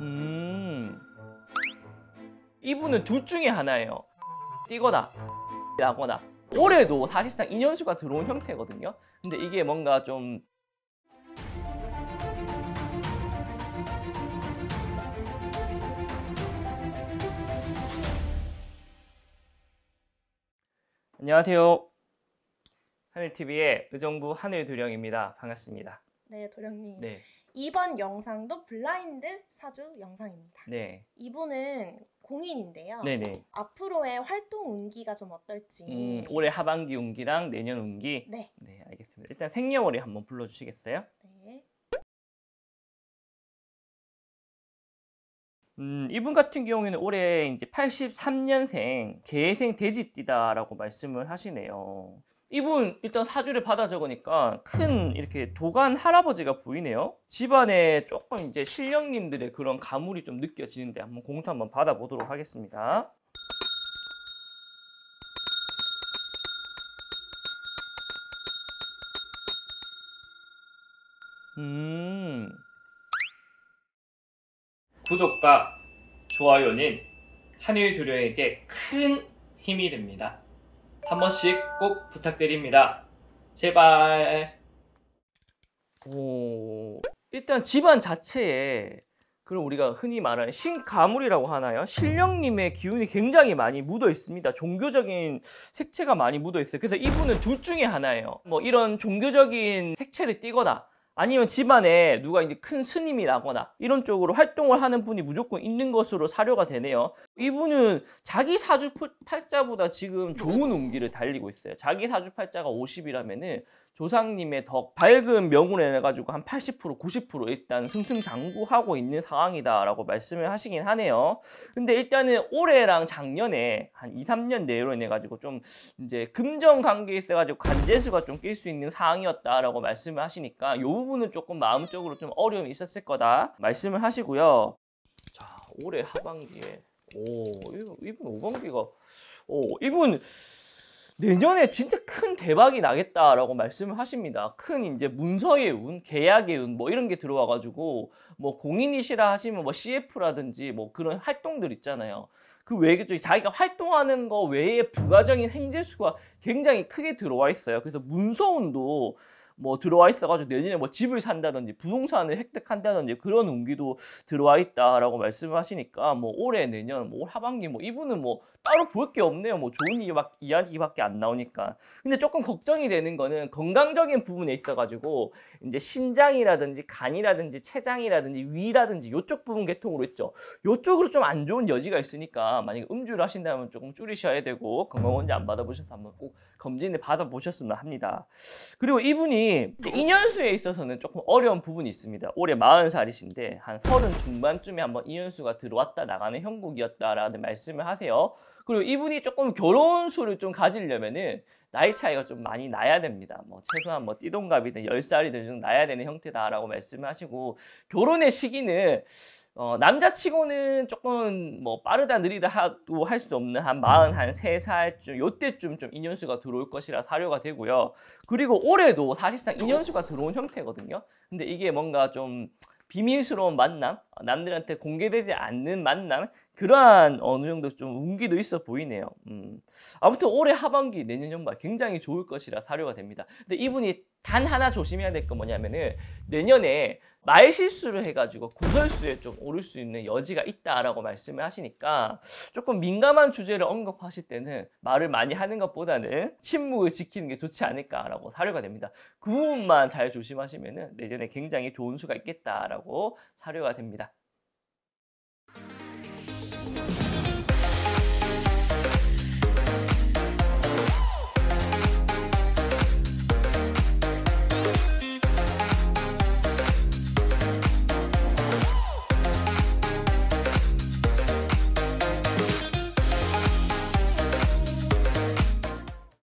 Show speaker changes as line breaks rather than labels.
음. 이분은 둘 중에 하나예요. 뛰거나 나거나 올해도 사실상 인연수가 들어온 형태거든요. 근데 이게 뭔가 좀 안녕하세요. 하늘TV의 의정부 하늘두령입니다. 반갑습니다. 네, 도령님. 네. 이번 영상도 블라인드 사주 영상입니다. 네. 이분은 공인인데요. 네네. 네. 앞으로의 활동 운기가 좀 어떨지. 음, 올해 하반기 운기랑 내년 운기. 네. 네, 알겠습니다. 일단 생년월일 한번 불러주시겠어요? 네. 음, 이분 같은 경우에는 올해 이제 83년생 개생 돼지띠다라고 말씀을 하시네요. 이분 일단 사주를 받아 적으니까 큰 이렇게 도간 할아버지가 보이네요. 집안에 조금 이제 실령님들의 그런 가물이 좀 느껴지는데 한번 공사 한번 받아보도록 하겠습니다. 음. 구독과 좋아요는 한일 두려에게 큰 힘이 됩니다. 한 번씩 꼭 부탁드립니다. 제발. 오, 일단 집안 자체에 그럼 우리가 흔히 말하는 신가물이라고 하나요? 신령님의 기운이 굉장히 많이 묻어 있습니다. 종교적인 색채가 많이 묻어 있어요. 그래서 이분은 둘 중에 하나예요. 뭐 이런 종교적인 색채를 띠거나 아니면 집안에 누가 이제 큰 스님이 나거나 이런 쪽으로 활동을 하는 분이 무조건 있는 것으로 사료가 되네요. 이분은 자기 사주 팔자보다 지금 좋은 운기를 달리고 있어요. 자기 사주 팔자가 50이라면은 조상님의 덕, 밝은 명운에 해가지고 한 80%, 90% 일단 승승장구하고 있는 상황이다라고 말씀을 하시긴 하네요. 근데 일단은 올해랑 작년에 한 2, 3년 내로 인해가지고 좀 이제 금전 관계에 있어가지고 관제수가좀 낄 수 있는 상황이었다라고 말씀을 하시니까 요 부분은 조금 마음적으로 좀 어려움이 있었을 거다 말씀을 하시고요. 자, 올해 하반기에 오 이분 오반기가 오 이분 내년에 진짜 큰 대박이 나겠다라고 말씀을 하십니다. 큰 이제 문서의 운, 계약의 운, 뭐 이런 게 들어와가지고 뭐 공인이시라 하시면 뭐 CF라든지 뭐 그런 활동들 있잖아요. 그 외에 자기가 활동하는 거 외에 부가적인 행재수가 굉장히 크게 들어와 있어요. 그래서 문서운도 뭐 들어와 있어가지고 내년에 뭐 집을 산다든지 부동산을 획득한다든지 그런 운기도 들어와 있다라고 말씀하시니까 뭐 올해 내년 뭐 하반기 뭐 이분은 뭐 따로 볼 게 없네요. 뭐 좋은 이야기밖에 안 나오니까. 근데 조금 걱정이 되는 거는 건강적인 부분에 있어가지고 이제 신장이라든지 간이라든지 췌장이라든지 위라든지 이쪽 부분 계통으로 있죠. 이쪽으로 좀 안 좋은 여지가 있으니까 만약에 음주를 하신다면 조금 줄이셔야 되고 건강원제 안 받아보셔서 한번 꼭 검진을 받아보셨으면 합니다. 그리고 이분이 인연수에 있어서는 조금 어려운 부분이 있습니다. 올해 40살이신데 한30 중반쯤에 한번 인연수가 들어왔다 나가는 형국이었다라는 말씀을 하세요. 그리고 이분이 조금 결혼 수를 좀 가지려면은 나이 차이가 좀 많이 나야 됩니다. 뭐 최소한 뭐 띠동갑이든 열살이든좀 나야 되는 형태다라고 말씀하시고 결혼의 시기는 어, 남자치고는 조금 뭐 빠르다 느리다 도할수 없는 한 마흔 한 세살쯤 요때쯤 좀 인연수가 들어올 것이라 사료가 되고요. 그리고 올해도 사실상 인연수가 들어온 형태거든요. 근데 이게 뭔가 좀 비밀스러운 만남, 남들한테 공개되지 않는 만남 그러한 어느 정도 좀 운기도 있어 보이네요. 음. 아무튼 올해 하반기, 내년 연말 굉장히 좋을 것이라 사료가 됩니다. 근데 이분이 단 하나 조심해야 될 건 뭐냐면은 내년에 말 실수를 해가지고 구설수에 좀 오를 수 있는 여지가 있다라고 말씀을 하시니까 조금 민감한 주제를 언급하실 때는 말을 많이 하는 것보다는 침묵을 지키는 게 좋지 않을까라고 사료가 됩니다. 그 부분만 잘 조심하시면은 내년에 굉장히 좋은 수가 있겠다라고 사료가 됩니다.